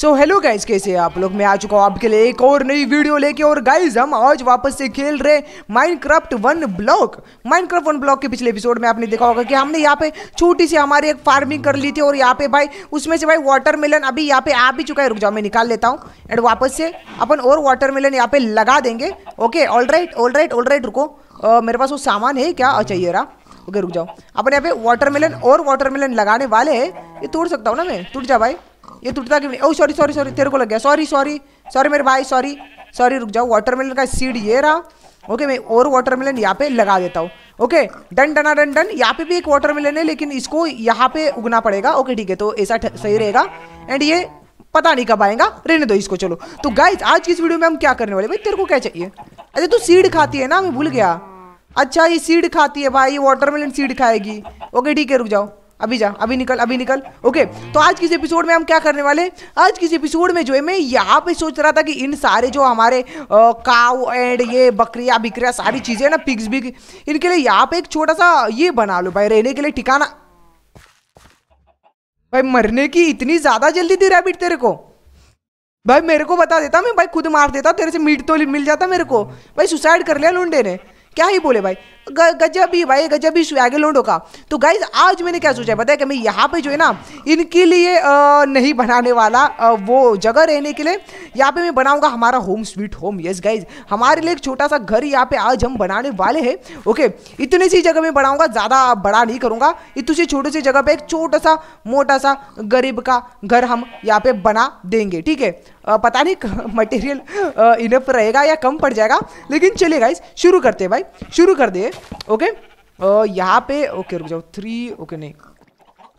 So hello guys कैसे आप लोग मैं आ चुका हूँ आपके लिए एक और नई वीडियो लेके और गाइज हम आज वापस से खेल रहे Minecraft one block Minecraft one block के पिछले एपिसोड में आपने देखा होगा कि हमने यहाँ पे छोटी सी हमारी एक फार्मिंग कर ली थी और यहाँ पे भाई उसमें से भाई वाटरमेलन अभी यहाँ पे आ भी चुका है रुक जाओ मैं निकाल लेता हूँ एंड वापस से अपन और वाटरमेलन यहाँ पे लगा देंगे okay all right all right all right रुको मेरे पास वो सामान है क्या चाहिए अच्छा, रहा ओके रुक जाओ अपन यहाँ पे वाटरमेलन और वाटरमेलन लगाने वाले हैं ये तोड़ सकता हूँ ना मैं टूट जा भाई ये टूटता क्यों नहीं ओ सॉरी सॉरी सॉरी तेरे को लग गया सॉरी सॉरी सॉरी मेरे भाई सॉरी सॉरी रुक जाओ वाटरमेलन का सीड ये रहा ओके मैं और वाटरमेलन यहाँ पे लगा देता हूँ ओके डन डना डन डन यहाँ पे भी एक वाटरमेलन है लेकिन इसको यहाँ पे उगना पड़ेगा ओके ठीक है तो ऐसा सही रहेगा एंड ये पता नहीं कब आएगा रहने दो इसको चलो तो गाइज आज की इस वीडियो में हम क्या करने वाले भाई तेरे को क्या चाहिए अरे अच्छा, तू सीड खाती है ना मैं भूल गया अच्छा ये सीड खाती है भाई वाटरमेलन सीड खाएगी ओके ठीक है रुक जाओ अभी जा अभी निकल अभी निकल ओके तो आज किस एपिसोड में हम क्या करने वाले आज किस एपिसोड में जो है मैं यहाँ पे सोच रहा था कि इन सारे जो हमारे काव एंड ये बकरिया बिकरिया सारी चीज़ें ना पिग्स बिग इनके लिए यहाँ पे एक छोटा सा ये बना लो भाई रहने के लिए ठिकाना भाई मरने की इतनी ज़्यादा जल्दी थी रैबिट तेरे को भाई मेरे को बता देता मैं भाई खुद मार देता तेरे से मीट तो मिल जाता मेरे को भाई सुसाइड कर लिया लुंडे ने क्या ही बोले भाई गजबी भाई गजबी स्वैगलोंडो का तो गाइज आज मैंने क्या सोचा है बताया कि मैं यहाँ पे जो है ना इनके लिए आ, नहीं बनाने वाला आ, वो जगह रहने के लिए यहाँ पे मैं बनाऊंगा हमारा home sweet home yes guys हमारे लिए एक छोटा सा घर यहाँ पे आज हम बनाने वाले हैं ओके इतनी सी जगह में बनाऊंगा ज़्यादा बड़ा नहीं करूँगा इतनी सी छोटी सी जगह पर एक छोटा सा मोटा सा गरीब का घर हम यहाँ पे बना देंगे ठीक है पता नहीं मटेरियल इनफ रहेगा या कम पड़ जाएगा लेकिन चलिए गाइज शुरू करते हैं भाई शुरू कर दिए ओके यहाँ पे ओके रुक जाओ थ्री ओके नहीं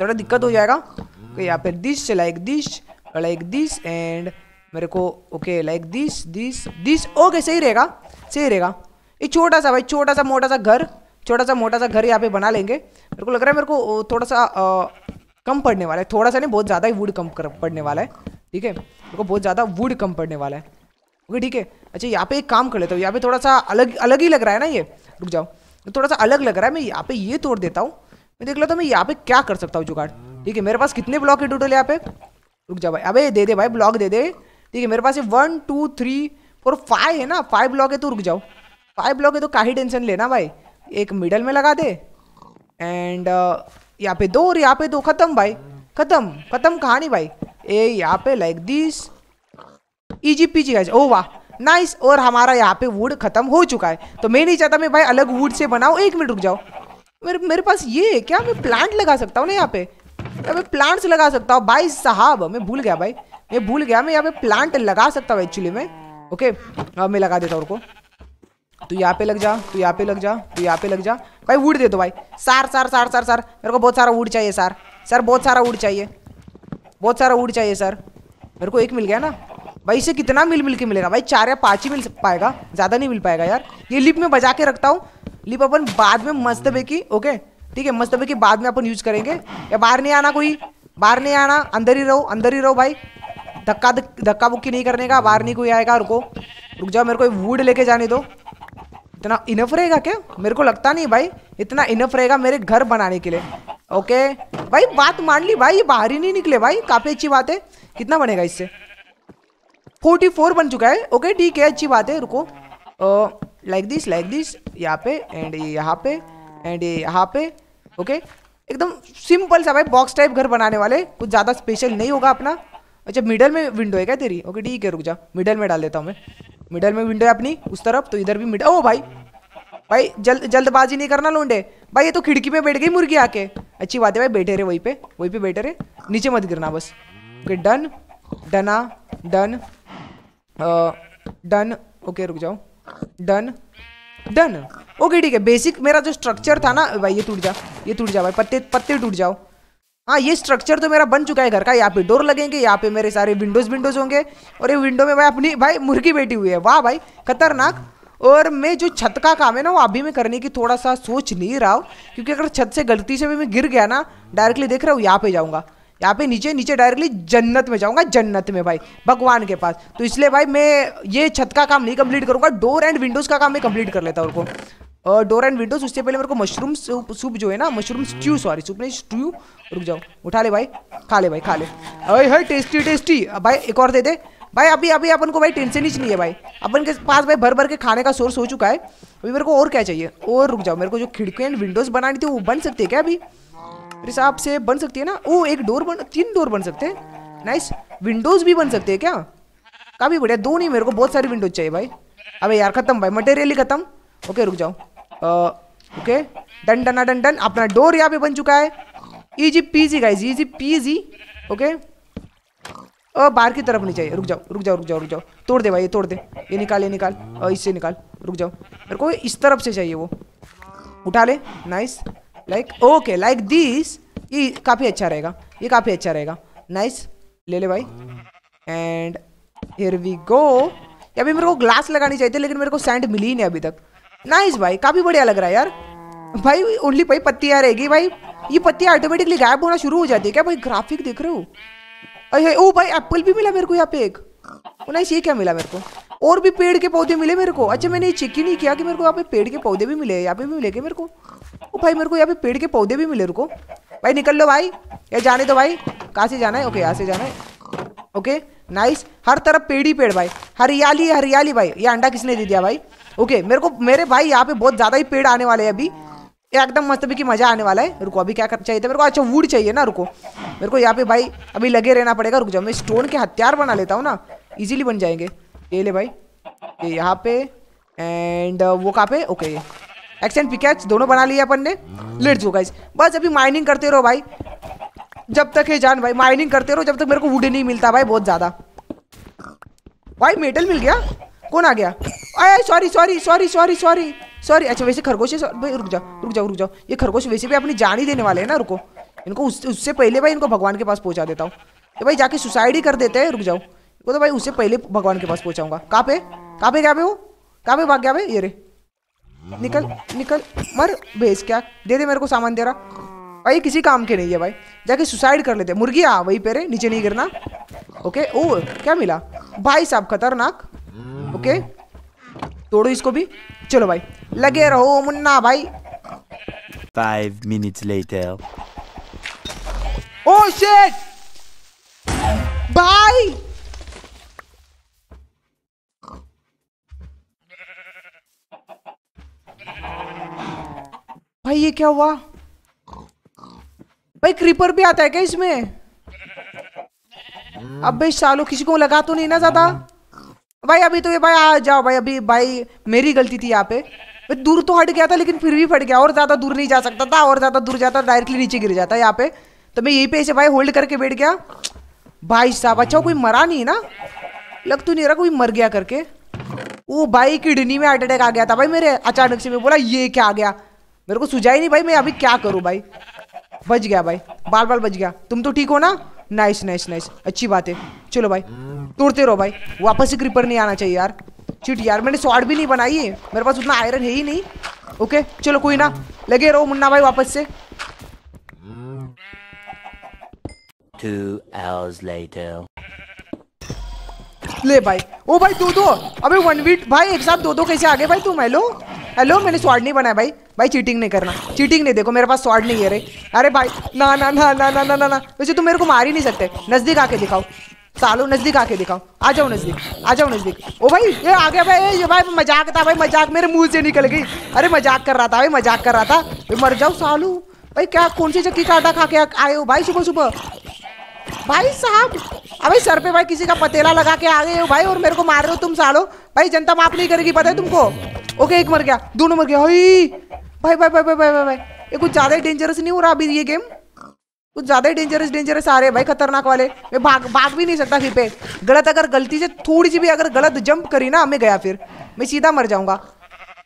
थोड़ा दिक्कत हो जाएगा ओके यहाँ पे this like this like this and मेरे को okay like this this this okay सही रहेगा सही रहेगा ये छोटा सा भाई छोटा सा मोटा सा घर छोटा सा मोटा सा घर यहाँ पे बना लेंगे मेरे को लग रहा है मेरे को थोड़ा सा आ, कम पड़ने वाला है थोड़ा सा नहीं बहुत ज़्यादा ही वुड कम कर पड़ने वाला है ठीक है मेरे को बहुत ज़्यादा वुड कम पड़ने वाला है ओके ठीक है अच्छा यहाँ पे एक काम कर लेता हूँ यहाँ पे थोड़ा सा अलग अलग ही लग रहा है ना ये रुक जाओ थोड़ा सा अलग लग रहा है मैं यहाँ पे ये तोड़ देता हूँ मैं देख लेता हूँ मैं यहाँ पे क्या कर सकता हूँ जुगाड़ ठीक है मेरे पास कितने ब्लॉक है टोटल यहाँ पे रुक जा भाई अबे दे दे भाई ब्लॉक दे दे ठीक है मेरे पास ये one two three four five है ना फाइव ब्लॉक है तो रुक जाओ फाइव ब्लॉक है तो काही टेंशन लेना भाई एक मिडल में लगा दे एंड uh, यहाँ पे दो और यहाँ पे दो खत्म भाई खत्म खत्म कहानी भाई ए यहाँ पे like this easy peasy guys oh वाह नाइस और हमारा यहाँ पे वुड खत्म हो चुका है तो मैं नहीं चाहता मैं भाई अलग वुड से बनाऊँ एक मिनट रुक जाओ मेरे मेरे पास ये है क्या मैं प्लांट लगा सकता हूँ ना यहाँ पे मैं प्लांट्स लगा सकता हूँ भाई साहब मैं भूल गया भाई मैं भूल गया मैं यहाँ पे प्लांट लगा सकता हूँ एक्चुअली में ओके अब मैं लगा देता हूँ उनको तू यहाँ पे लग जा तू यहाँ पे लग जा तू यहाँ पे लग जा भाई वुड दे दो भाई सार सार सार सार सार मेरे को बहुत सारा वुड चाहिए सार सर बहुत सारा वुड चाहिए बहुत सारा वुड चाहिए सर मेरे को एक मिल गया ना भाई इसे कितना मिल मिल के मिलेगा भाई चार या पाँच ही मिल पाएगा ज़्यादा नहीं मिल पाएगा यार ये लिप में बजा के रखता हूँ लिप अपन बाद में मस्त बेकी ओके ठीक है मस्त बेकी बाद में अपन यूज करेंगे या बाहर नहीं आना कोई बाहर नहीं आना अंदर ही रहो अंदर ही रहो भाई धक्का धक्का बुक्की नहीं करने का बाहर नहीं कोई आएगा रुको रुक जाओ मेरे को वूड लेके जाने दो इतना इनफ रहेगा क्या मेरे को लगता नहीं भाई इतना इनफ रहेगा मेरे घर बनाने के लिए ओके भाई बात मान ली भाई ये बाहर ही नहीं निकले भाई काफ़ी अच्छी बात है कितना बनेगा इससे फोर्टी फोर बन चुका है ओके ठीक है अच्छी बात है रुको लाइक दिस लाइक दिस यहाँ पे एंड ये यहाँ पे एंड ये यहाँ पे ओके एकदम सिंपल सा भाई बॉक्स टाइप घर बनाने वाले कुछ ज़्यादा स्पेशल नहीं होगा अपना अच्छा मिडल में विंडो है क्या तेरी ओके ठीक है रुक जा मिडल में डाल देता हूँ मैं मिडल में विंडो है अपनी उस तरफ तो इधर भी मिड ओ भाई भाई जल्द जल्दबाजी नहीं करना लोंडे भाई ये तो खिड़की में बैठ गई मुर्गी आके अच्छी बात है भाई बैठे रहे वहीं पे वहीं पे बैठे रहे नीचे मत गिरना बस ओके डन डना डन डन ओके रुक जाओ डन डन ओके ठीक है बेसिक मेरा जो स्ट्रक्चर था ना भाई ये टूट जा ये टूट जा भाई पत्ते पत्ते टूट जाओ हाँ ये स्ट्रक्चर तो मेरा बन चुका है घर का यहाँ पे डोर लगेंगे यहाँ पे मेरे सारे विंडोज विंडोज होंगे और ये विंडो में भाई अपनी भाई मुर्गी बैठी हुई है वाह भाई खतरनाक और मैं जो छत का काम है ना वो अभी मैं करने की थोड़ा सा सोच नहीं रहा हूँ क्योंकि अगर छत से गलती से भी मैं गिर गया ना डायरेक्टली देख रहा हूँ यहाँ पे जाऊँगा यहाँ पे नीचे नीचे डायरेक्टली जन्नत में जाऊंगा जन्नत में भाई भगवान के पास तो इसलिए भाई मैं ये छत का काम नहीं कंप्लीट करूंगा डोर एंड विंडोज़ का काम मैं कंप्लीट कर लेता हूँ और डोर एंड विंडोज़ उससे पहले मेरे को मशरूम सूप जो है ना मशरूम स्ट्यू सॉरी सूप नहीं स्ट्यू रुक जाओ उठा ले भाई खा ले भाई खा ले अरे है टेस्टी टेस्टी भाई एक और दे दे भाई अभी अभी अपन को भाई टेंशन ही नहीं है भाई अपन के पास भाई भर भर के खाने का सोर्स हो चुका है अभी मेरे को और क्या चाहिए और रुक जाओ मेरे को जो खिड़की एंड विंडोज़ बनानी थी वो बन सकती है क्या अभी रिसाब से बन सकती है ना ओ एक डोर बन तीन डोर बन सकते हैं नाइस विंडोज़ भी बन सकते हैं क्या काफ़ी बढ़िया दो नहीं मेरे को बहुत सारी विंडोज चाहिए भाई अबे यार ख़त्म भाई मटेरियल ही ख़त्म ओके रुक जाओ ओके डन डना डन डन अपना डोर यहाँ पे बन चुका है easy peasy guys easy peasy okay अ बाहर की तरफ नहीं चाहिए रुक जाओ रुक जाओ रुक जाओ रुक जाओ तोड़ दे भाई ये तोड़ दे ये निकाल ये निकाल इससे निकाल रुक जाओ मेरे को इस तरफ से चाहिए वो उठा ले nice like okay like this ये काफ़ी अच्छा रहेगा ये काफ़ी अच्छा रहेगा नाइस ले ले भाई एंड हेयर वी गो या मेरे को ग्लास लगानी चाहिए थी लेकिन मेरे को सैंड मिली ही नहीं अभी तक नाइस भाई काफ़ी बढ़िया लग रहा है यार भाई ओनली भाई पत्तियाँ रहेगी भाई ये पत्तियाँ ऑटोमेटिकली गायब होना शुरू हो जाती है क्या भाई ग्राफिक देख रहे हो अरे ओ भाई एप्पल भी मिला मेरे को यहाँ पे एक नाइस ये क्या मिला मेरे को और भी पेड़ के पौधे मिले मेरे को अच्छा मैंने ये चेक ही नहीं किया कि मेरे को यहाँ पे पेड़ के पौधे भी मिले यहाँ पे भी मिले मेरे को ओ भाई मेरे को यहाँ पे पेड़ के पौधे भी मिले रुको भाई निकल लो भाई ये जाने दो भाई कहाँ से जाना है ओके यहाँ से जाना है ओके नाइस हर तरफ पेड़ ही पेड़ भाई हरियाली हरियाली भाई ये अंडा किसने दे दिया भाई ओके मेरे को मेरे भाई यहाँ पे बहुत ज़्यादा ही पेड़ आने वाले हैं अभी एकदम मस्त अभी की मज़ा आने वाला है रुको अभी क्या कर चाहिए मेरे को अच्छा वुड चाहिए ना रुको मेरे को यहाँ पे भाई अभी लगे रहना पड़ेगा रुक जाओ मैं स्टोन के हथियार बना लेता हूँ ना इजीली बन जाएंगे ये ले भाई ये यहाँ पे एंड वो कहाँ पे ओके एक्सेंट पिकैक्स दोनों बना लिया अपन ने लेट जो गाइज बस अभी माइनिंग करते रहो भाई जब तक है जान भाई माइनिंग करते रहो जब तक मेरे को वुड नहीं मिलता भाई बहुत ज़्यादा भाई मेटल मिल गया कौन आ गया अरे sorry sorry sorry sorry sorry sorry अच्छा वैसे खरगोश भाई रुक जाओ रुक जाओ रुक जाओ ये खरगोश वैसे भी अपनी जान ही देने वाले हैं ना रुको इनको उससे पहले भाई इनको भगवान के पास पहुंचा देता हूँ तो भाई जाके सुसाइड ही कर देते हैं रुक जाओ तो भाई उससे पहले भगवान के पास पहुंचाऊंगा कहाँ पे कहाँ पे गया वो कहाँ पे भाग गया भाई ये रे निकल निकल मर भेज क्या दे दे मेरे को सामान दे रहा भाई किसी काम के नहीं है भाई जाके सुसाइड कर लेते मुर्गी आ हाँ, वही पेरे नीचे नहीं गिरना ओके ओ क्या मिला भाई साहब खतरनाक ओके तोड़ो इसको भी चलो भाई लगे रहो मुन्ना भाई five minutes later oh shit भाई ये क्या हुआ भाई क्रीपर भी आता है क्या इसमें अब भाई सालो किसी को लगा तो नहीं ना ज्यादा भाई अभी तो ये भाई आ जाओ भाई अभी भाई मेरी गलती थी यहाँ पे दूर तो हट गया था लेकिन फिर भी फट गया और ज्यादा दूर नहीं जा सकता था और ज्यादा दूर जाता डायरेक्टली नीचे गिर जाता यहाँ पे तो मैं यही पे ऐसे भाई होल्ड करके बैठ गया भाई साहब अच्छा कोई मरा नहीं ना लग तो नहीं रहा कोई मर गया करके वो भाई किडनी में हार्ट अटैक आ गया था भाई मेरे अचानक से मैं बोला ये क्या आ गया मेरे को सुझाई नहीं भाई मैं अभी क्या करूँ भाई बच गया भाई बाल बाल बच गया तुम तो ठीक हो ना नाइस नाइस नाइस अच्छी बात है चलो भाई तोड़ते रहो भाई वापस से क्रीपर नहीं आना चाहिए यार चिट यार मैंने शॉर्ट भी नहीं बनाई है मेरे पास उतना आयरन है ही नहीं ओके चलो कोई ना लगे रहो मुन्ना भाई वापस से Two hours later. ले भाई ओ भाई दो दो अबे वन वीट भाई एक साथ दो दो कैसे आ गए भाई तुम हेलो हेलो मैंने स्वाड नहीं बनाया भाई भाई चीटिंग नहीं करना चीटिंग नहीं देखो मेरे पास स्वाड नहीं है रे अरे भाई ना ना ना ना ना ना ना ना वैसे तुम मेरे को मार ही नहीं सकते नज़दीक आके दिखाओ सालो नज़दीक आके दिखाओ आ जाओ नज़दीक आ जाओ नज़दीक ओ भाई ये आ गया भाई ये भाई मजाक था भाई मजाक मेरे मुंह से निकल गई अरे मजाक कर रहा था भाई मजाक कर रहा था मर जाओ सालू भाई क्या कौन सी चक्की काटा खा के आए हो भाई सुबह सुबह भाई साहब अबे सर पे भाई किसी का पतेला लगा के आ गए हो भाई और मेरे को मार रहे हो तुम सालो भाई जनता माफ नहीं करेगी पता है तुमको ओके एक मर गया दोनों मर गया भाई भाई भाई भाई भाई भाई भाई ये कुछ ज्यादा ही डेंजरस नहीं हो रहा अभी ये गेम कुछ ज्यादा ही डेंजरस डेंजरस आ रहे हैं भाई खतरनाक वाले मैं भाग भाग भी नहीं सकता फिर पे गलत अगर गलती से थोड़ी सी भी अगर गलत जंप करी ना मैं गया फिर मैं सीधा मर जाऊंगा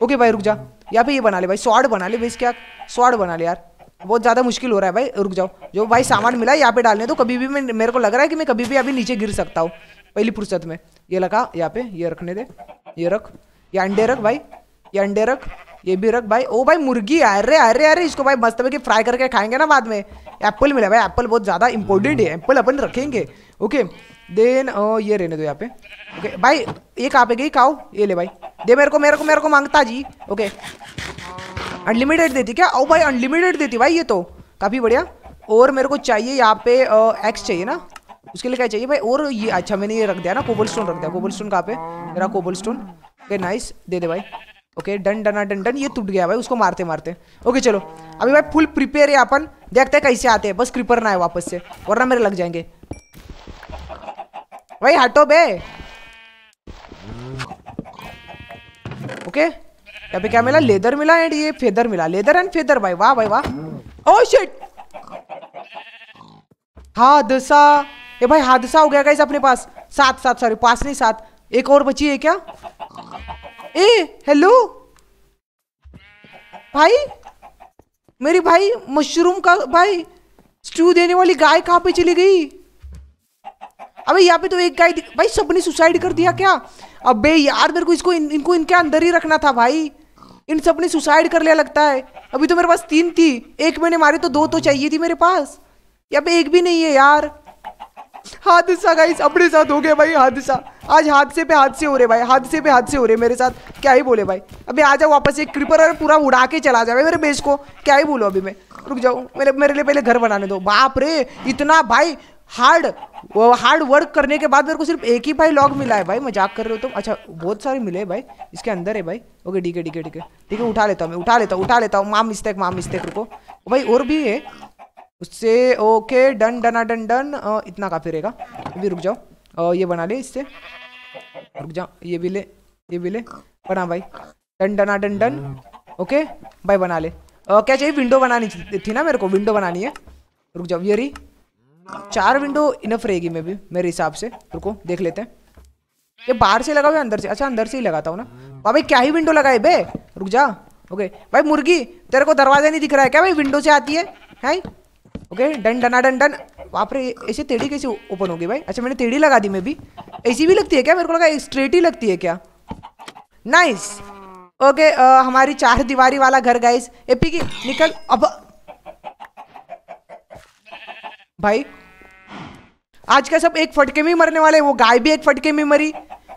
ओके भाई रुक जा या फिर ये बना ले भाई स्वाड बना ले भाई क्या स्वाड बना ले यार बहुत ज़्यादा मुश्किल हो रहा है भाई रुक जाओ जो भाई सामान मिला यहाँ पे डालने तो कभी भी मैं मेरे को लग रहा है कि मैं कभी भी अभी नीचे गिर सकता हूँ पहली फुर्सत में ये लगा यहाँ पे ये रखने दे ये रख ये अंडे रख भाई ये अंडे रख ये भी रख भाई ओ भाई मुर्गी अरे अरे अरे इसको भाई मस्त में फ्राई करके खाएंगे ना बाद में एप्पल मिला भाई एप्पल बहुत ज़्यादा इंपॉर्टेंट है एप्पल अपन रखेंगे ओके देन ओ, ये रहने दो यहाँ पे ओके भाई ये कहाँ पे गई खाओ ये ले भाई दे मेरे को मेरे को मेरे को मांगता जी ओके अनलिमिटेड देती क्या ओ भाई अनलिमिटेड देती भाई ये तो काफ़ी बढ़िया और मेरे को चाहिए यहाँ पे एक्स चाहिए ना उसके लिए क्या चाहिए भाई और ये अच्छा मैंने ये रख दिया ना कोबल स्टोन रख दिया कोबल स्टोन कहाँ पे मेरा कोबल स्टोन ओके नाइस दे दे भाई ओके डन डना डन डन ये टूट गया भाई उसको मारते मारते ओके चलो अभी भाई फुल प्रिपेयर है अपन देखते हैं कैसे आते हैं बस क्रिपर ना है वापस से वरना मेरे लग जाएंगे भाई हटो बे ओके यहाँ पे क्या मिला लेदर मिला एंड ये फेदर मिला लेदर एंड फेदर भाई वाह भाई वाह ओह oh, शिट हादसा ये भाई हादसा हो गया गाइस अपने पास सात सात सॉरी पास नहीं सात एक और बची है क्या ए हेलो भाई मेरी भाई मशरूम का भाई स्टू देने वाली गाय कहाँ पे चली गई अबे यहाँ पे तो एक गाय भाई सबने सुसाइड कर दिया क्या अबे यार मेरे को इसको इन, इनको इनके अंदर ही रखना था भाई इन सब ने सुसाइड कर लिया लगता है अभी तो मेरे पास तीन थी एक मैंने मारी तो दो तो चाहिए थी मेरे पास यहाँ पे एक भी नहीं है यार हादसा गाइस अपने साथ हो गया भाई हादसा आज हादसे पे हादसे हो रहे भाई हादसे पे हादसे हो रहे मेरे साथ क्या ही बोले भाई अभी आ जाओ वापस एक क्रिपर और पूरा उड़ा के चला जाए मेरे बेस को क्या ही बोलो अभी मैं रुक जाओ मेरे मेरे लिए पहले घर बनाने दो बाप रे इतना भाई हार्ड हार्ड वर्क करने के बाद मेरे को सिर्फ एक ही भाई लॉग मिला है भाई मजाक कर रहे हो तुम तो, अच्छा बहुत सारे मिले हैं भाई इसके अंदर है भाई ओके ठीक है ठीक है ठीक है ठीक है उठा लेता हूँ मैं उठा लेता हूँ उठा लेता हूँ माम मिस्टेक माम मिस्टेक रुको भाई और भी है उससे ओके डन डना डन डन इतना काफ़ी रहेगा अभी रुक जाओ आ, ये बना ले इससे रुक जाओ ये भी ले ये भी ले बना भाई डन डना डन डन ओके भाई बना ले आ, क्या चाहिए विंडो बनानी थी ना मेरे को विंडो बनानी है रुक जाओ ये रही चार विंडो इनफ रहेगी मे भी मेरे हिसाब से रुको देख लेते हैं ये बाहर से लगा हुआ अंदर से अच्छा अंदर से ही लगाता हूँ ना भाई क्या ही विंडो लगाए बे रुक जा ओके भाई मुर्गी तेरे को दरवाजा नहीं दिख रहा है क्या भाई विंडो से आती है, है? ओके डन डना डन डन वहाँ पर ऐसे टेढ़ी कैसे ओपन होगी भाई अच्छा मैंने टेढ़ी लगा दी मैं भी ऐसी भी लगती है क्या मेरे को लगा स्ट्रेट ही लगती है क्या नाइस ओके आ, हमारी चार दीवारी वाला घर गाइस ए पिकी निकल अब भाई आज का सब एक फटके में मरने वाले वो गाय भी एक फटके में मरी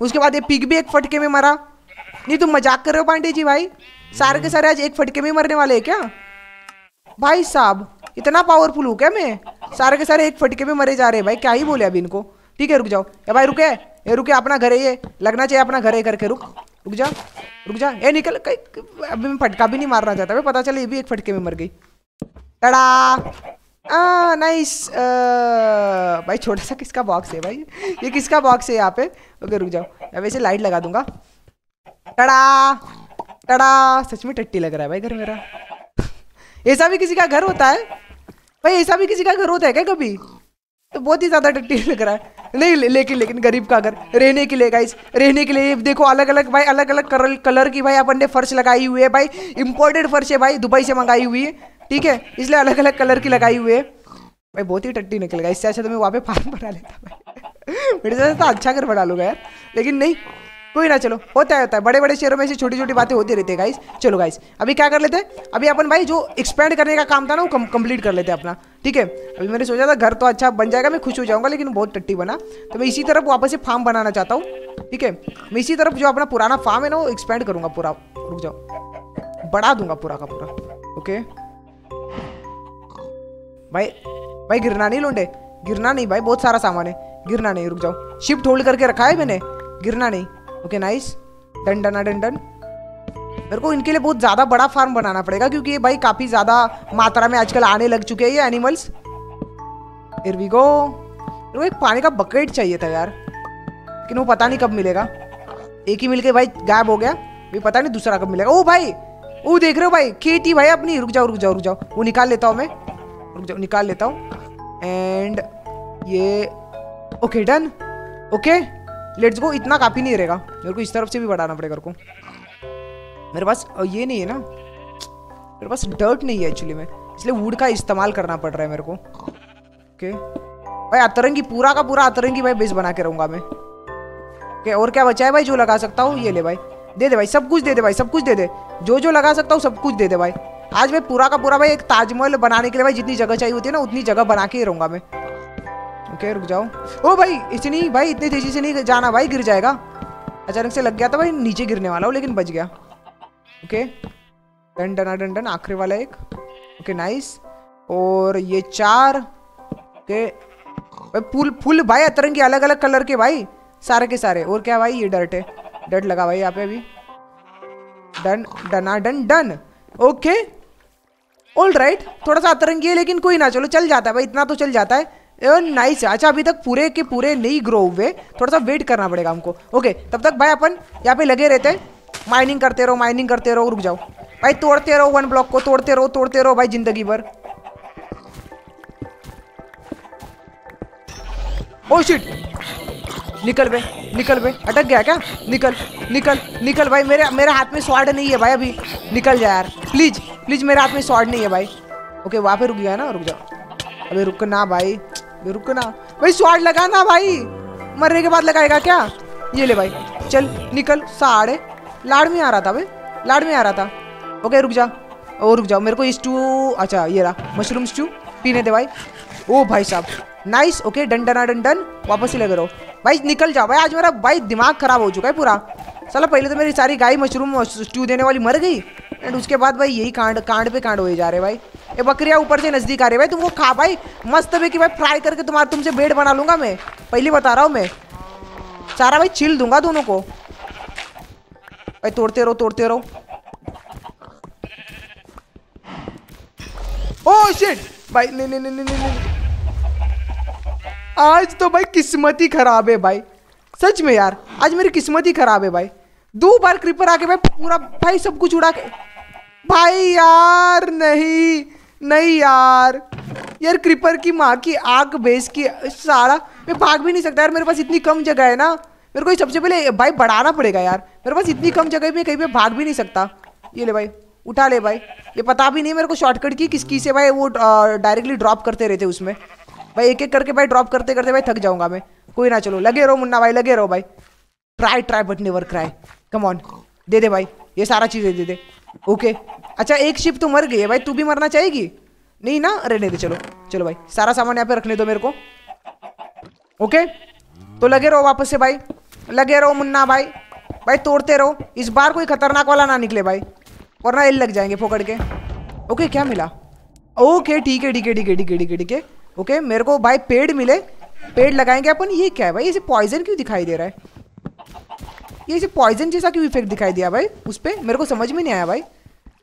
उसके बाद ये पिग भी एक फटके में मरा नहीं तुम मजाक कर रहे हो पांडे जी भाई सारे के सारे आज एक फटके में मरने वाले है क्या भाई साहब इतना पावरफुल हूँ क्या मैं सारे के सारे एक फटके में मरे जा रहे हैं भाई क्या ही बोले अभी इनको ठीक है रुक जाओ ए भाई रुके ए रुके अपना घर है ये लगना चाहिए अपना घर है करके रुक रुक जा रुक जा ए निकल कहीं अभी मैं फटका भी नहीं मारना चाहता भाई पता चले ये भी एक फटके में मर गई तड़ा आ, नाइस आ, भाई छोटा सा किसका बॉक्स है भाई ये किसका बॉक्स है यहाँ पे ओके रुक जाओ मैं वैसे लाइट लगा दूंगा टड़ा टड़ा सच में टट्टी लग रहा है भाई घर मेरा ऐसा भी किसी का घर होता है भाई ऐसा भी किसी का घर होता है क्या कभी तो बहुत ही ज़्यादा डट्टी लग रहा है नहीं ले, लेकिन लेकिन गरीब का घर रहने के लिए गाइस रहने के लिए देखो अलग अलग भाई अलग अलग कलर कलर की भाई अपन ने फर्श लगाई हुई है भाई इम्पोर्टेड फर्श है भाई दुबई से मंगाई हुई है ठीक है इसलिए अलग अलग कलर की लगाई हुई है भाई बहुत ही टट्टी निकल गया इससे अच्छा तो मैं वहाँ पे फार्म बना लेता भाई मेरे से तो अच्छा घर बना लूँगा यार लेकिन नहीं कोई ना चलो होता है होता है बड़े बड़े शहरों में ऐसी छोटी छोटी बातें होती रहती है गाइस चलो गाइस अभी क्या कर लेते हैं अभी अपन भाई जो एक्सपेंड करने का काम था ना वो कंप्लीट कर लेते हैं अपना ठीक है अभी मैंने सोचा था घर तो अच्छा बन जाएगा मैं खुश हो जाऊंगा लेकिन बहुत टट्टी बना तो मैं इसी तरफ वापस से फार्म बनाना चाहता हूँ ठीक है मैं इसी तरफ जो अपना पुराना फार्म है ना वो एक्सपेंड करूंगा पूरा रुक जाओ बढ़ा दूंगा पूरा का पूरा ओके भाई भाई गिरना नहीं लूंडे गिरना नहीं भाई बहुत सारा सामान है गिरना नहीं रुक जाओ शिफ्ट होल्ड करके रखा है मैंने गिरना नहीं okay nice done done done done मेरे को इनके लिए बहुत ज़्यादा बड़ा फार्म बनाना पड़ेगा क्योंकि ये भाई काफ़ी ज़्यादा मात्रा में आजकल आने लग चुके हैं ये एनिमल्स फिर भी गो मेरे को एक पानी का बकेट चाहिए था यार लेकिन वो पता नहीं कब मिलेगा एक ही मिल के भाई गायब हो गया भी पता नहीं दूसरा कब मिलेगा ओ भाई वो देख रहे हो भाई खेती भाई अपनी रुक जाओ रुक जाओ रुक जाओ वो निकाल लेता हूँ मैं रुक जाओ निकाल लेता हूँ एंड ये okay done okay let's go इतना काफ़ी नहीं रहेगा मेरे को इस तरफ से भी बढ़ाना पड़ेगा को मेरे पास ये नहीं है ना मेरे पास डर्ट नहीं है एक्चुअली में इसलिए वुड का इस्तेमाल करना पड़ रहा है मेरे को ओके भाई अतरंगी पूरा का पूरा अतरंगी भाई बेस बना के रहूंगा मैं ओके और क्या बचा है भाई जो लगा सकता हूँ ये ले भाई दे दे भाई सब कुछ दे दे भाई सब कुछ दे दे जो जो लगा सकता हूँ सब कुछ दे दे भाई आज मैं पूरा का पूरा भाई एक ताजमहल बनाने के लिए भाई जितनी जगह चाहिए होती है ना उतनी जगह बना के ही रहूंगा मैं ओके रुक जाओ ओ भाई इतनी भाई इतनी तेजी से नहीं जाना भाई गिर जाएगा अचानक से लग गया था भाई नीचे गिरने वाला हो लेकिन बच गया ओके डन डना डन डन आखिरी वाला एक ओके नाइस और ये चार ओके भाई फूल फूल भाई अतरंगी अलग अलग कलर के भाई सारे के सारे और क्या भाई ये डर्ट है डर्ट लगा भाई यहाँ पे अभी डन डना done done okay all right थोड़ा सा अतरंगी है लेकिन कोई ना चलो चल जाता है भाई इतना तो चल जाता है नाइस अच्छा अभी तक पूरे के पूरे नहीं ग्रो हुए थोड़ा सा वेट करना पड़ेगा हमको ओके तब तक भाई अपन यहाँ पे लगे रहते हैं माइनिंग करते रहो माइनिंग करते रहो रुक जाओ भाई तोड़ते रहो वन ब्लॉक को तोड़ते रहो तोड़ते रहो भाई जिंदगी भर ओ oh शिट निकल बे निकल बे अटक गया क्या निकल निकल निकल भाई मेरे मेरे हाथ में स्वाड नहीं है भाई अभी निकल जा यार प्लीज प्लीज मेरे हाथ में स्वाड नहीं है भाई ओके वहाँ पे रुक गया ना रुक जाओ अभी रुक ना भाई रुकना भाई स्वाड लगाना भाई मरने के बाद लगाएगा क्या ये ले भाई चल निकल साड़े लाड में आ रहा था भाई लाड में आ रहा था ओके रुक जा ओ रुक जाओ मेरे को स्टू अच्छा ये रहा मशरूम स्टू पीने दे भाई ओ भाई साहब nice okay done done done done वापस ही ले करो भाई निकल जाओ भाई आज मेरा भाई दिमाग खराब हो चुका है पूरा चलो पहले तो मेरी सारी गाय मशरूम स्टू देने वाली मर गई एंड उसके बाद भाई यही कांड कांड पे कांड हो जा रहे भाई ये बकरिया ऊपर से नज़दीक आ रहे भाई तुमको खा भाई मस्त भी कि भाई फ्राई करके तुम्हारा तुमसे बेड बना लूंगा मैं पहले बता रहा हूँ मैं सारा भाई छील दूंगा दोनों को भाई तोड़ते रहो तोड़ते रहो ओह शिट भाई ले ले ले ले ले आज तो भाई किस्मत ही खराब है भाई सच में यार आज मेरी किस्मत ही खराब है भाई दो बार क्रिपर आके भाई पूरा भाई सब कुछ उड़ा के भाई यार नहीं नहीं यार यार क्रिपर की माँ की आग बेस की सारा मैं भाग भी नहीं सकता यार मेरे पास इतनी कम जगह है ना मेरे को सबसे पहले भाई बढ़ाना पड़ेगा यार मेरे पास इतनी कम जगह भी कहीं पे भाग भी नहीं सकता ये ले भाई उठा ले भाई ये पता भी नहीं मेरे को शॉर्टकट की किसकी से भाई वो डायरेक्टली ड्रॉप करते रहते उसमें भाई एक एक करके भाई ड्रॉप करते करते भाई थक जाऊंगा मैं कोई ना चलो लगे रहो मुन्ना भाई लगे रहो भाई try try but never cry come on दे दे भाई ये सारा चीज़ें दे दे ओके अच्छा एक शिप तो मर गई है भाई तू भी मरना चाहेगी नहीं ना अरे नहीं चलो चलो भाई सारा सामान यहाँ पे रखने दो मेरे को ओके तो लगे रहो वापस से भाई लगे रहो मुन्ना भाई भाई तोड़ते रहो इस बार कोई खतरनाक वाला ना निकले भाई वरना एल लग जाएंगे फोकड़ के ओके क्या मिला ओके ठीक है ठीक है ठीक है ठीक है ठीक है ठीक है ओके मेरे को भाई पेड़ मिले पेड़ लगाएंगे अपन ये क्या है भाई इसे पॉइजन क्यों दिखाई दे रहा है ये इसे पॉइजन जैसा क्यों इफेक्ट दिखाई दिया भाई उस पर मेरे को समझ में नहीं आया भाई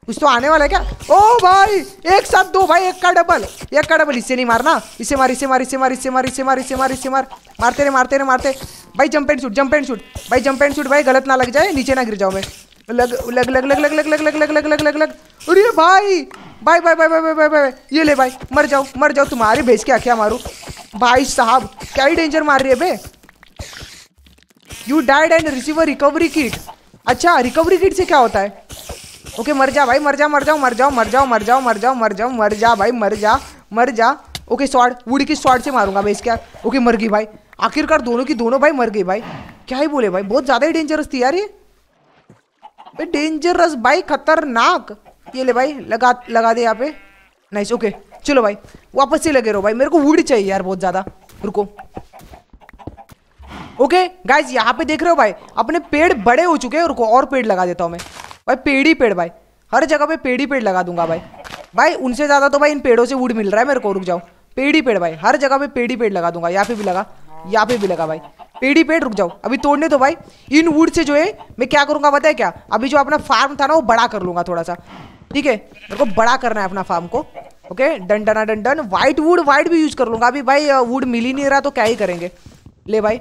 कुछ तो आने वाला है क्या ओ भाई एक साथ दो भाई एक का डबल एक का डबल इसे नहीं मारना इसे मार इसे मार इसे मार इसे मार इसे मार इसे मार इसे मार मारते रहे मारते रहे मारते भाई jump and shoot jump and shoot भाई जंप एंड शूट भाई गलत ना लग जाए नीचे ना गिर जाओ मैं लग लग लग लग लग लग लग लग लग लग लग लग लग अरे भाई भाई भाई भाई भाई भाई भाई ये ले भाई मर जाओ मर जाओ तुम्हारे भेज के आख्या मारू भाई साहब क्या ही डेंजर मार रही है भे you died and receive a recovery kit अच्छा रिकवरी किट से क्या होता है ओके okay, मर जा भाई मर जा मर जाओ मर जाओ मर जाओ मर जाओ मर जाओ मर जाओ मर जा भाई मर जा मर जा ओके शॉर्ट वुड की स्वाड से मारूंगा भाई इसके ओके मर गई भाई आखिरकार दोनों की दोनों भाई मर गई भाई क्या ही बोले भाई बहुत ज़्यादा ही डेंजरस थी यार ये डेंजरस भाई खतरनाक ये ले भाई लगा लगा दे यहाँ पे नाइस ओके चलो भाई वापस से लगे रहो भाई मेरे को वुड चाहिए यार बहुत ज़्यादा रुको ओके गाइज यहाँ पे देख रहे हो भाई अपने पेड़ बड़े हो चुके हैं और और पेड़ लगा देता हूँ मैं भाई पेड़ ही पेड़ भाई हर जगह पे पेड़ ही पेड़ लगा दूंगा भाई भाई उनसे ज़्यादा तो भाई इन पेड़ों से वुड मिल रहा है मेरे को रुक जाओ पेड़ ही पेड़ भाई हर जगह पे पेड़ ही पेड़ लगा दूंगा यहाँ पे भी लगा यहाँ पे भी लगा भाई पेड़ ही पेड़ रुक जाओ अभी तोड़ने तो भाई इन वुड से जो है मैं क्या करूंगा पता है क्या अभी जो अपना फार्म था ना वो बड़ा कर लूंगा थोड़ा सा ठीक है मेरे को बड़ा करना है अपना फार्म को ओके डन डना done done white wood white भी यूज़ कर लूंगा अभी भाई वुड मिल ही नहीं रहा तो क्या ही करेंगे ले भाई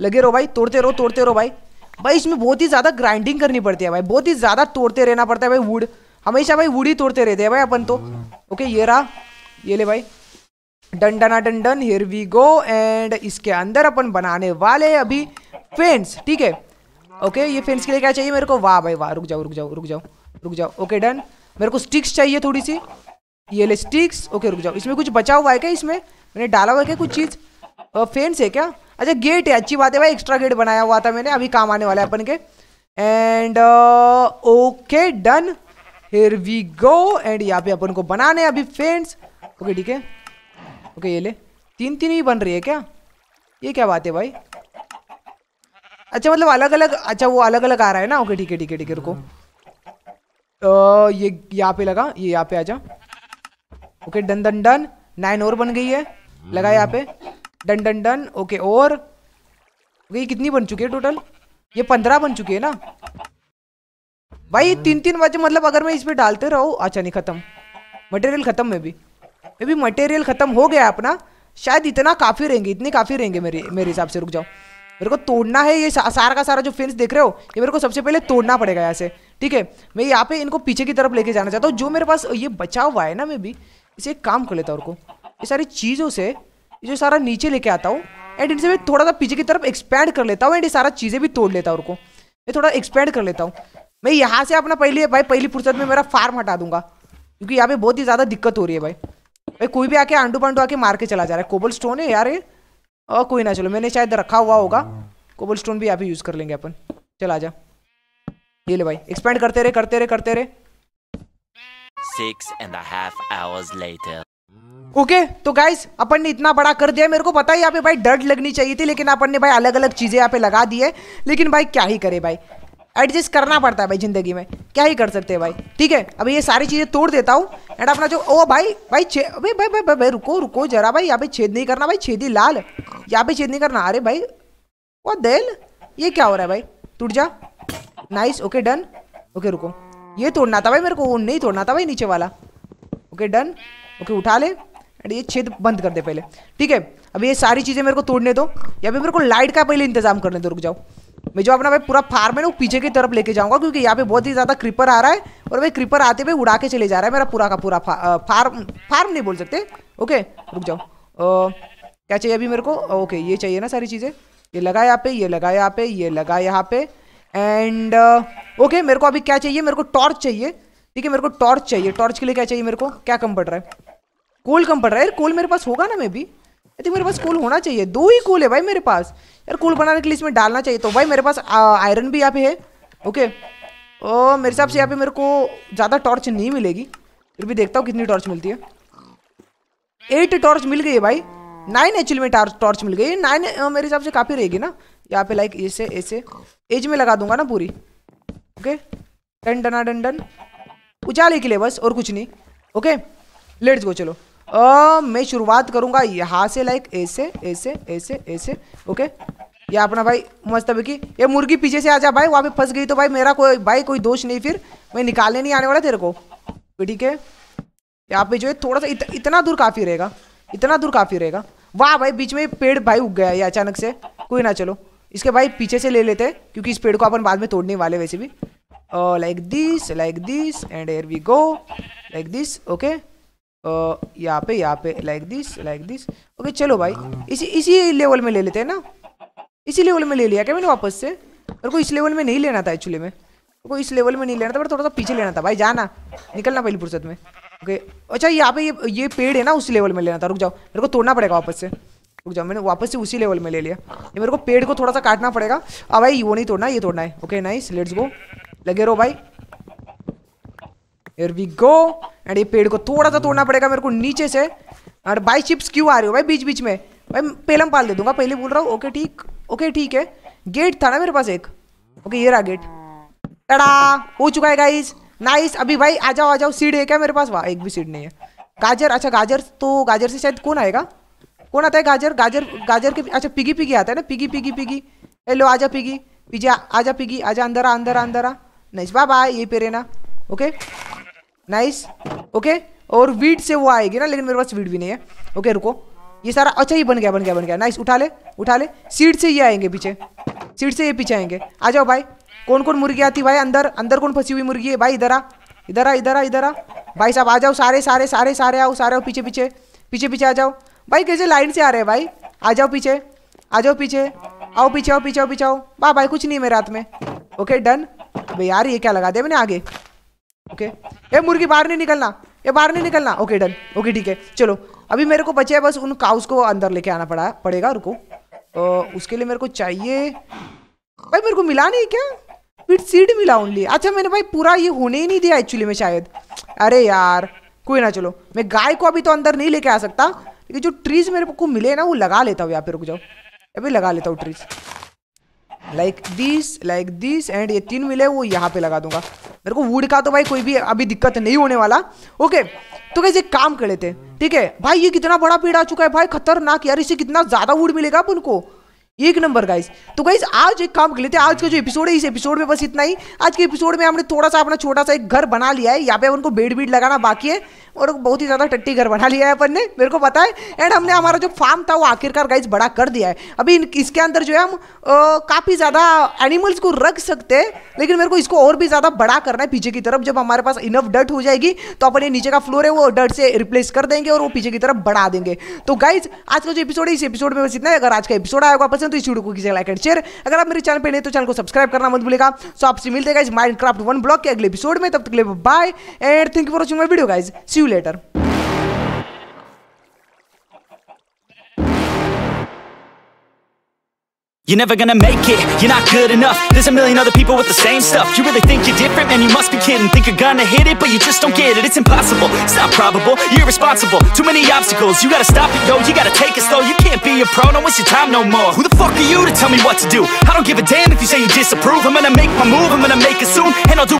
लगे रहो भाई तोड़ते रहो तोड़ते रहो भाई भाई इसमें बहुत ही ज़्यादा ग्राइंडिंग करनी पड़ती है भाई बहुत ही ज़्यादा तोड़ते रहना पड़ता है भाई वुड हमेशा भाई वुड ही तोड़ते रहते हैं भाई अपन तो ओके ये रहा ये ले भाई डंडना डंडन हेयर वी गो एंड इसके अंदर अपन बनाने वाले अभी फेंस ठीक है ओके ये फेंस के लिए क्या चाहिए मेरे को वाह भाई वाह रुक जाओ रुक जाओ रुक जाओ रुक जाओ ओके डन मेरे को स्टिक्स चाहिए थोड़ी सी ये ले स्टिक्स ओके रुक जाओ इसमें कुछ बचा हुआ है क्या इसमें मैंने डाला हुआ है क्या कुछ चीज़ फेंस है क्या अच्छा गेट है अच्छी बात है भाई एक्स्ट्रा गेट बनाया हुआ था मैंने अभी काम आने वाला है अपन के and okay done here we go and यहाँ पे अपन को बनाने अभी फ्रेंड्स ओके ठीक है ओके ये ले तीन तीन ही बन रही है क्या ये क्या बात है भाई अच्छा मतलब अलग अलग अच्छा वो अलग अलग आ रहा है ना ओके ठीक है ठीक है ठीक है रुको तो ये यहाँ पे लगा ये यहाँ पे आ जा okay done done done nine और बन गई है लगा यहाँ पे डन डन डन ओके और ये कितनी बन चुकी है टोटल ये पंद्रह बन चुकी है ना भाई तीन तीन बजे मतलब अगर मैं इस पर डालते रहो अच्छा नहीं खत्म मटेरियल खत्म में भी मे भी मटेरियल खत्म हो गया अपना शायद इतना काफ़ी रहेंगे इतने काफ़ी रहेंगे मेरे मेरे हिसाब से रुक जाओ मेरे को तोड़ना है ये सारा का सारा जो फेंस देख रहे हो ये मेरे को सबसे पहले तोड़ना पड़ेगा यहाँ से ठीक है मैं यहाँ पे इनको पीछे की तरफ लेके जाना चाहता हूँ जो मेरे पास ये बचा हुआ है ना मैं भी इसे एक काम कर लेता हूँ उनको ये सारी चीज़ों से इसे सारा नीचे लेके आता हूँ एंड इनसे मैं थोड़ा सा पीछे की तरफ एक्सपैंड कर लेता हूँ एंड ये सारा चीज़ें भी तोड़ लेता हूँ उनको मैं थोड़ा एक्सपैंड कर लेता हूँ मैं यहाँ से अपना पहली भाई पहली फुर्सत में मेरा फार्म हटा दूंगा क्योंकि यहाँ पे बहुत ही ज़्यादा दिक्कत हो रही है भाई भाई कोई भी आके आंडू पांडू आके मार के चला जा रहा है कोबल स्टोन है यार ये और कोई ना चलो मैंने शायद रखा हुआ होगा कोबल स्टोन भी यहाँ पे यूज़ कर लेंगे अपन चला जा ये ले भाई एक्सपेंड करते रहे करते रहे करते रहे Six and a half hours later. Okay okay, तो गाइस अपन ने इतना बड़ा कर दिया मेरे को पता है यहाँ पे भाई डर लगनी चाहिए थी लेकिन अपन ने भाई अलग अलग चीज़ें यहाँ पे लगा दी है लेकिन भाई क्या ही करे भाई एडजस्ट करना पड़ता है भाई जिंदगी में क्या ही कर सकते हैं भाई ठीक है अभी ये सारी चीज़ें तोड़ देता हूँ एंड अपना जो ओ भाई भाई छे भाई भाई भाई भाई, भाई रुको रुको जरा भाई यहाँ पे छेद नहीं करना भाई छेदी लाल यहाँ पे छेद नहीं करना अरे भाई वो देल ये क्या हो रहा है भाई टूट जा नाइस ओके डन ओके रुको ये तोड़ना था भाई मेरे को नहीं तोड़ना था भाई नीचे वाला ओके डन ओके उठा ले ये छेद बंद कर दे पहले ठीक है अब ये सारी चीज़ें मेरे को तोड़ने दो या फिर मेरे को लाइट का पहले इंतजाम करने दो रुक जाओ मैं जो अपना भाई पूरा फार्म है ना वो पीछे की तरफ लेके जाऊंगा क्योंकि यहाँ पे बहुत ही ज़्यादा क्रीपर आ रहा है और भाई क्रीपर आते हुए उड़ा के चले जा रहा है मेरा पूरा का पूरा फार्म फार्म नहीं बोल सकते ओके रुक जाओ क्या चाहिए अभी मेरे को ओके ये चाहिए ना सारी चीज़ें ये लगा यहाँ पे ये लगा यहाँ पे ये लगा यहाँ पे एंड ओके मेरे को अभी क्या चाहिए मेरे को टॉर्च चाहिए ठीक है मेरे को टॉर्च चाहिए टॉर्च के लिए क्या चाहिए मेरे को क्या कम पड़ रहा है कोल कम पड़ रहा है यार कोल मेरे पास होगा ना मे भी आई थिंक तो मेरे पास कोल होना चाहिए दो ही कोल है भाई मेरे पास यार कोल बनाने के लिए इसमें डालना चाहिए तो भाई मेरे पास आयरन भी यहाँ पे है ओके और मेरे हिसाब से यहाँ पे मेरे को ज़्यादा टॉर्च नहीं मिलेगी फिर भी देखता हूँ कितनी टॉर्च मिलती है एट टॉर्च मिल गई है भाई नाइन एक्चुअल में टॉर्च मिल गई नाइन मेरे हिसाब से काफ़ी रहेगी ना यहाँ पे लाइक ऐसे ऐसे एज में लगा दूंगा ना पूरी ओके डन डना डन डन उजाले के लिए बस और कुछ नहीं ओके लेट्स गो चलो मैं शुरुआत करूंगा यहाँ से लाइक ऐसे ऐसे ऐसे ऐसे ओके ये अपना भाई मस्त है की ये मुर्गी पीछे से आ जा भाई वहाँ पे फंस गई तो भाई मेरा कोई भाई कोई दोष नहीं फिर मैं निकालने नहीं आने वाला तेरे को तो ठीक है यहाँ पे जो है थोड़ा सा इत, इतना दूर काफ़ी रहेगा इतना दूर काफ़ी रहेगा वाह भाई बीच में पेड़ भाई उग गया ये अचानक से कोई ना चलो इसके भाई पीछे से ले लेते हैं क्योंकि इस पेड़ को अपन बाद में तोड़ने वाले वैसे भी like this like this and here we go like this okay यहाँ पे यहाँ पे like this like this okay चलो भाई इसी इसी लेवल में ले लेते हैं ना इसी लेवल में ले लिया क्या मैंने वापस से मेरे को इस लेवल में नहीं लेना था एक्चुअली में मेरे को इस लेवल में नहीं लेना था पर थोड़ा सा पीछे लेना था भाई जाना निकलना पहली फुर्सत में ओके अच्छा यहाँ पे ये ये पेड़ है ना उस लेवल में लेना था रुक जाओ मेरे को तोड़ना पड़ेगा वापस से रुक जाओ मैंने वापस से उसी लेवल में ले लिया ये मेरे को पेड़ को थोड़ा सा काटना पड़ेगा अब भाई वो नहीं तोड़ना ये तोड़ना है ओके नाइस लेट्स गो लगे रहो भाई एयर वी गो एंड ये पेड़ को थोड़ा सा तोड़ना पड़ेगा मेरे को नीचे से और बाई चिप्स क्यों आ रहे हो भाई बीच बीच में भाई पहले पाल दे दूंगा पहले बोल रहा हूँ ओके ठीक ओके ठीक है गेट था ना मेरे पास एक ओके ये रहा गेट तड़ा हो चुका है गाइज नाइस अभी भाई आ जाओ आ जाओ सीड है क्या मेरे पास वाह एक भी सीड नहीं है गाजर अच्छा गाजर तो गाजर से शायद कौन आएगा कौन आता है गाजर गाजर गाजर के अच्छा पिगी पिगी आता है ना पिगी पिगी पिगी हेलो आजा पिगी पिजा आजा पिगी आजा अंदर आ अंदर आ अंदर आ नहीं बाय बाय ये पे रहना ओके नाइस ओके और वीड से वो आएगी ना लेकिन मेरे पास वीड भी नहीं है ओके रुको ये सारा अच्छा ये बन गया बन गया बन गया नाइस उठा ले उठा ले सीट से ये आएंगे पीछे सीट से ये पीछे आएंगे आ जाओ भाई कौन कौन मुर्गी आती भाई अंदर अंदर कौन फंसी हुई मुर्गी है भाई इधर आ इधर आ इधर आ इधर आ भाई साहब आ जाओ सारे सारे सारे सारे आओ सारे आओ पीछे पीछे पीछे पीछे आ जाओ भाई कैसे लाइन से आ रहे हैं भाई आ जाओ पीछे आ जाओ पीछे आओ पीछे आओ पीछे आओ पीछे आओ वाह भाई कुछ नहीं मेरे हाथ में ओके डन भाई यार ये क्या लगा दे मैंने आगे ओके ए मुर्गी बाहर नहीं निकलना ये बाहर नहीं निकलना ओके डन ओके ठीक है चलो अभी मेरे को बचे बस उन काउस को अंदर लेके आना पड़ा पड़ेगा रुको आ, उसके लिए मेरे को चाहिए भाई मेरे को मिला नहीं क्या फिर सीड मिला ओनली अच्छा मैंने भाई पूरा ये होने ही नहीं दिया एक्चुअली में शायद अरे यार कोई ना चलो मैं गाय को अभी तो अंदर नहीं लेके आ सकता लेकिन जो ट्रीज मेरे को मिले ना वो लगा लेता हूँ यहाँ पे रुक जाओ अभी लगा लेता हूँ trees like this like this and ये तीन मिले वो यहाँ पे लगा दूंगा मेरे को वुड का तो भाई कोई भी अभी दिक्कत नहीं होने वाला ओके तो कैसे काम कर लेते ठीक है भाई ये कितना बड़ा पेड़ आ चुका है भाई खतरनाक यार इसे कितना ज़्यादा वुड मिलेगा अपन को एक नंबर गाइस तो गाइस आज एक काम कर लेते हैं आज का जो एपिसोड है इस एपिसोड में बस इतना ही आज के एपिसोड में हमने थोड़ा सा अपना छोटा सा एक घर बना लिया है यहाँ पे उनको बेड बीड लगाना बाकी है और बहुत ही ज़्यादा टट्टी घर बना लिया है अपन ने मेरे को पता है एंड हमने हमारा जो फार्म था वो आखिरकार गाइस बड़ा कर दिया है अभी इसके अंदर जो है हम काफ़ी ज़्यादा एनिमल्स को रख सकते हैं लेकिन मेरे को इसको और भी ज़्यादा बड़ा करना है पीछे की तरफ जब हमारे पास इनफ डट हो जाएगी तो अपन ये नीचे का फ्लोर है वो डट से रिप्लेस कर देंगे और वो पीछे की तरफ बढ़ा देंगे तो गाइज आज का जो एपिसोड है इस एपिसोड में बस इतना है अगर आज का एपिसोड आएगा पसंद तो इस वीडियो को किसी लाइक एंड शेयर अगर आप मेरे चैनल पर नहीं तो चैनल को सब्सक्राइब करना मत भूलेगा सो आपसे मिलते guys Minecraft one block के अगले एपिसोड में तब तक ले bye and thank you for watching my video guys see you later You're never gonna make it, you're not good enough There's a million other people with the same stuff You really think you're different? Man, you must be kidding Think you're gonna hit it, but you just don't get it It's impossible, it's not probable, you're irresponsible Too many obstacles, you gotta stop it, yo You gotta take it slow, you can't be a pro Don't waste your time no more Who the fuck are you to tell me what to do? I don't give a damn if you say you disapprove I'm gonna make my move, I'm gonna make it soon And I'll do